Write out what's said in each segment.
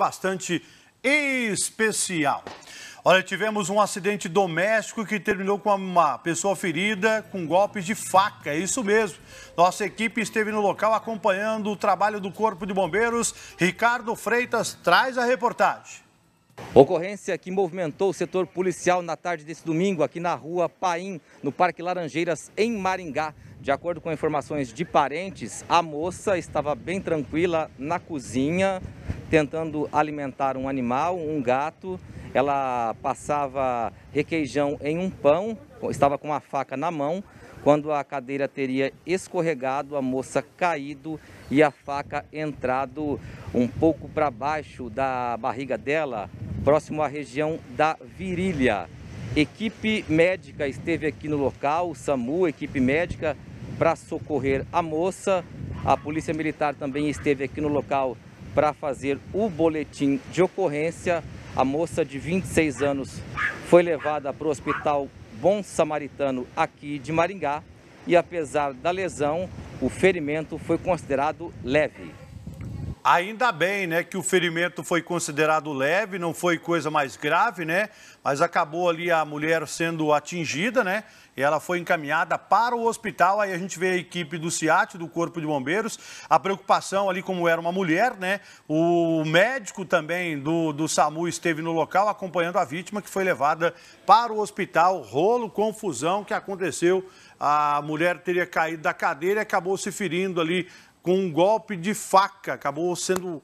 bastante especial. Olha, tivemos um acidente doméstico que terminou com uma pessoa ferida com golpes de faca, é isso mesmo. Nossa equipe esteve no local acompanhando o trabalho do Corpo de Bombeiros. Ricardo Freitas traz a reportagem. Ocorrência que movimentou o setor policial na tarde desse domingo aqui na rua Paim, no Parque Laranjeiras, em Maringá. De acordo com informações de parentes, a moça estava bem tranquila na cozinha, tentando alimentar um animal, um gato. Ela passava requeijão em um pão, estava com uma faca na mão, quando a cadeira teria escorregado, a moça caído e a faca entrado um pouco para baixo da barriga dela, próximo à região da virilha. Equipe médica esteve aqui no local, SAMU, equipe médica, para socorrer a moça. A Polícia Militar também esteve aqui no local para fazer o boletim de ocorrência. A moça de 26 anos foi levada para o hospital Bom Samaritano aqui de Maringá e apesar da lesão, o ferimento foi considerado leve. Ainda bem, né, que o ferimento foi considerado leve, não foi coisa mais grave, né? Mas acabou ali a mulher sendo atingida, né? E ela foi encaminhada para o hospital. Aí a gente vê a equipe do CIAT, do Corpo de Bombeiros, a preocupação ali como era uma mulher, né? O médico também do, do SAMU esteve no local acompanhando a vítima que foi levada para o hospital. Rolo, confusão que aconteceu. A mulher teria caído da cadeira e acabou se ferindo ali com um golpe de faca, acabou sendo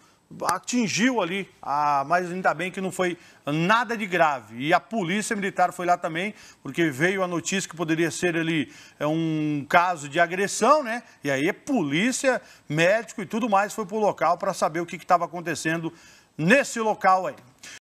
atingiu ali, a, mas ainda bem que não foi nada de grave. E a polícia militar foi lá também, porque veio a notícia que poderia ser ali é, um caso de agressão, né? E aí polícia, médico e tudo mais foi para o local para saber o que estava acontecendo nesse local aí.